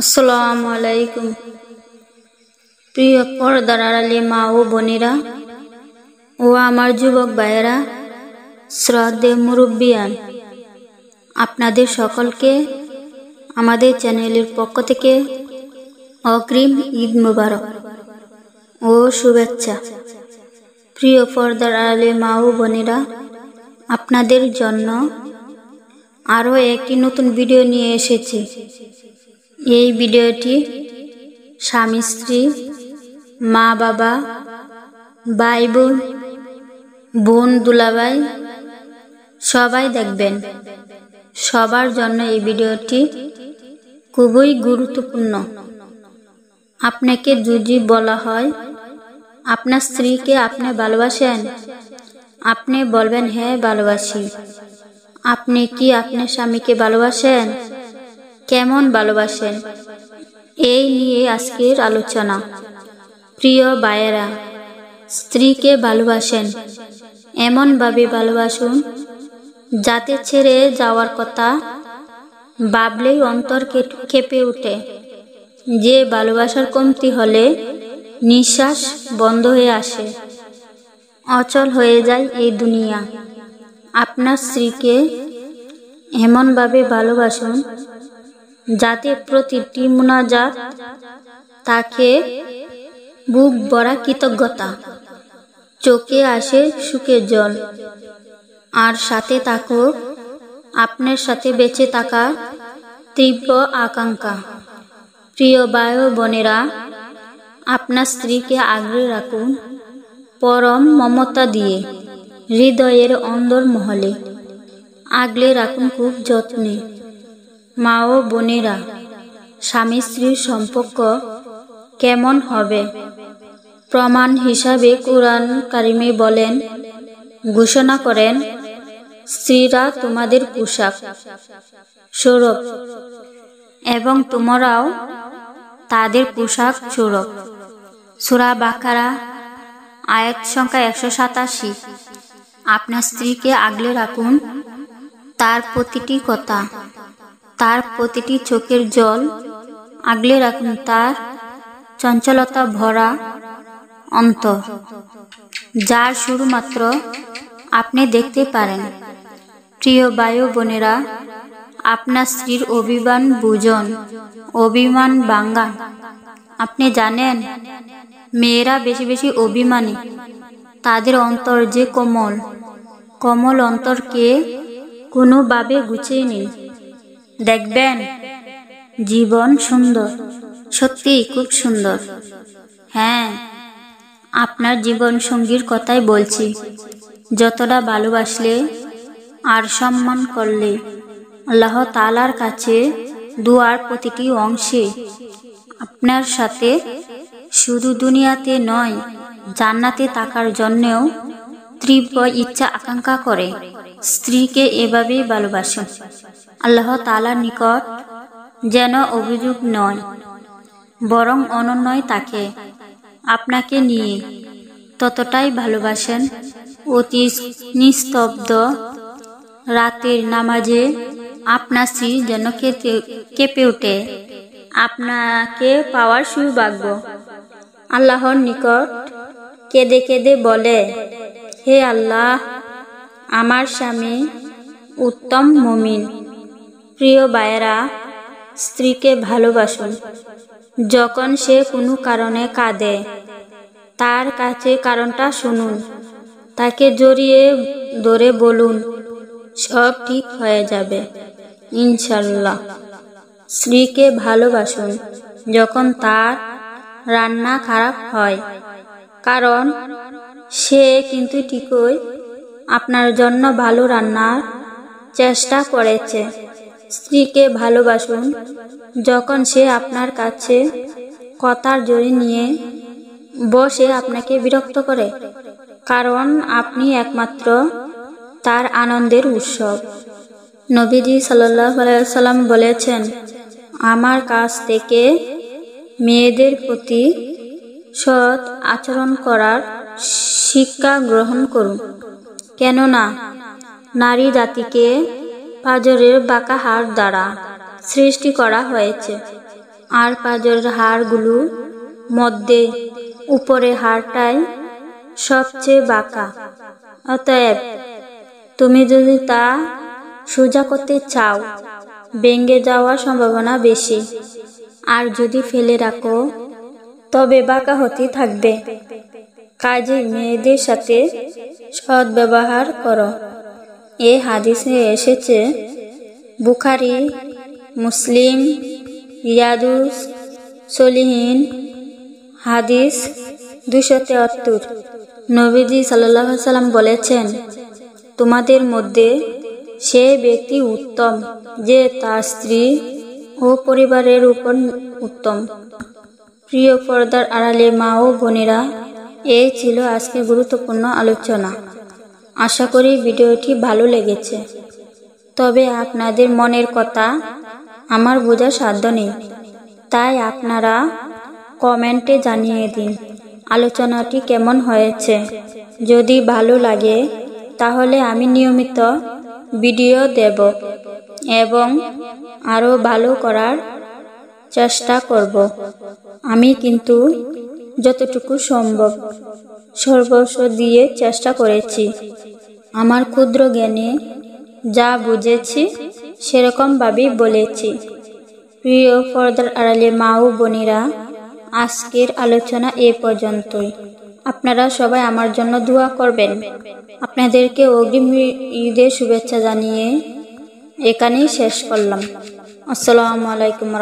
আসসালামু আলাইকুম প্রিয় পর্দার আড়ালে মা ও বোনেরা ও আমার যুবক ভাইয়েরা শ্রদ্ধে মুরব্বিয়ান আপনাদের সকলকে আমাদের চ্যানেলের পক্ষ থেকে অগ্রিম ঈদ মুবারক ও শুভেচ্ছা প্রিয় পর্দার আড়ালে মা ও বোনেরা আপনাদের জন্য আরও একটি নতুন ভিডিও নিয়ে এসেছি এই ভিডিওটি স্বামী স্ত্রী মা বাবা ভাই বোন বোন দুলাভাই সবাই দেখবেন সবার জন্য এই ভিডিওটি খুবই গুরুত্বপূর্ণ আপনাকে যদি বলা হয় আপনার স্ত্রীকে আপনি ভালোবাসেন আপনি বলবেন হ্যাঁ ভালোবাসি আপনি কি আপনার স্বামীকে ভালোবাসেন কেমন ভালোবাসেন এই নিয়ে আজকের আলোচনা প্রিয় বায়েরা স্ত্রীকে ভালোবাসেন এমনভাবে ভালোবাসুন যাতে ছেড়ে যাওয়ার কথা ভাবলেই অন্তর খেপে উঠে যে ভালোবাসার কমতি হলে নিঃশ্বাস বন্ধ হয়ে আসে অচল হয়ে যায় এই দুনিয়া আপনার স্ত্রীকে এমনভাবে ভালোবাসুন যাতে প্রতিটি মোনাজাত তাকে বুক ভরা কৃতজ্ঞতা চোখে আসে সুখের জল আর সাথে থাকো আপনার সাথে বেঁচে থাকা তীব্র আকাঙ্ক্ষা প্রিয় বায়ু বোনেরা আপনার স্ত্রীকে আগলে রাখুন পরম মমতা দিয়ে হৃদয়ের অন্দর মহলে আগলে রাখুন খুব যত্নে মা ও বোনেরা স্বামী স্ত্রীর সম্পর্ক কেমন হবে প্রমাণ হিসাবে কোরআন কারিমে বলেন ঘোষণা করেন স্ত্রীরা তোমাদের পোশাক সৌরভ এবং তোমরাও তাদের পোশাক সৌরভ সুরা বাকারা আয়াত সংখ্যা একশো সাতাশি আপনার স্ত্রীকে আগলে রাখুন তার প্রতিটি কথা তার প্রতিটি চোখের জল আগলে রাখুন তার চঞ্চলতা ভরা অন্তর যার শুধুমাত্র আপনি দেখতে পারেন প্রিয় বায়ু বোনেরা আপনার স্ত্রীর অভিমান বুজন অভিমান বাঙ্গা আপনি জানেন মেয়েরা বেশি বেশি অভিমানী তাদের অন্তর যে কোমল কোমল অন্তরকে কোনোভাবে গুছিয়ে নেই দেখবেন জীবন সুন্দর সত্যিই খুব সুন্দর হ্যাঁ আপনার জীবন সঙ্গীর কথাই বলছি যতটা ভালোবাসলে আর সম্মান করলে আল্লাহ তালার কাছে দুয়ার প্রতিটি অংশে আপনার সাথে শুধু দুনিয়াতে নয় জান্নাতে থাকার জন্যেও তীব্র ইচ্ছা আকাঙ্ক্ষা করে স্ত্রীকে এভাবেই ভালোবাসে আল্লাহ তালার নিকট যেন অভিযোগ নয় বরং অনন্যয় তাকে আপনাকে নিয়ে ততটাই ভালোবাসেন অতি নিস্তব্ধ রাতের নামাজে আপনার স্ত্রী যেন কেঁপে ওঠে আপনাকে পাওয়ার সুভাগ্য আল্লাহর নিকট কেঁদে কেঁদে বলে হে আল্লাহ আমার স্বামী উত্তম মমিন প্রিয় বায়েরা স্ত্রীকে ভালোবাসুন যখন সে কোনো কারণে কাঁদে তার কাছে কারণটা শুনুন তাকে জড়িয়ে ধরে বলুন সব ঠিক হয়ে যাবে ইনশাল্লাহ স্ত্রীকে ভালোবাসুন যখন তার রান্না খারাপ হয় কারণ সে কিন্তু ঠিকই আপনার জন্য ভালো রান্নার চেষ্টা করেছে স্ত্রীকে ভালোবাসুন যখন সে আপনার কাছে কথার জড়ি নিয়ে বসে আপনাকে বিরক্ত করে কারণ আপনি একমাত্র তার আনন্দের উৎসব নবীজি সাল্লাহ সাল্লাম বলেছেন আমার কাছ থেকে মেয়েদের প্রতি সৎ আচরণ করার শিক্ষা গ্রহণ করুন কেননা নারী জাতিকে পাজরের বাঁকা হাড় দ্বারা সৃষ্টি করা হয়েছে আর পাজরের হাড়গুলো মধ্যে উপরে হাড়টাই সবচেয়ে বাঁকা অতএব তুমি যদি তা সোজা করতে চাও ভেঙে যাওয়ার সম্ভাবনা বেশি আর যদি ফেলে রাখো তবে বাঁকা হতে থাকবে কাজে মেয়েদের সাথে সদ্ব্যবহার করো এই হাদিসে এসেছে বুখারি মুসলিম ইয়াদুস সলিহীন হাদিস দুশো তেয়াত্তর নবীজি সাল্লাহ সাল্লাম বলেছেন তোমাদের মধ্যে সে ব্যক্তি উত্তম যে তার স্ত্রী ও পরিবারের উপর উত্তম প্রিয় পর্দার আড়ালে মা ও বোনেরা এই ছিল আজকে গুরুত্বপূর্ণ আলোচনা আশা করি ভিডিওটি ভালো লেগেছে তবে আপনাদের মনের কথা আমার বোঝার সাধ্য নেই তাই আপনারা কমেন্টে জানিয়ে দিন আলোচনাটি কেমন হয়েছে যদি ভালো লাগে তাহলে আমি নিয়মিত ভিডিও দেব এবং আরও ভালো করার চেষ্টা করব আমি কিন্তু যতটুকু সম্ভব সর্বস্ব দিয়ে চেষ্টা করেছি আমার ক্ষুদ্র জ্ঞানে যা বুঝেছি সেরকমভাবেই বলেছি প্রিয় পর্দার আড়ালে মা ও বোনেরা আজকের আলোচনা এ পর্যন্তই আপনারা সবাই আমার জন্য দোয়া করবেন আপনাদেরকে অগ্রিম ঈদের শুভেচ্ছা জানিয়ে এখানেই শেষ করলাম আসসালামু আলাইকুম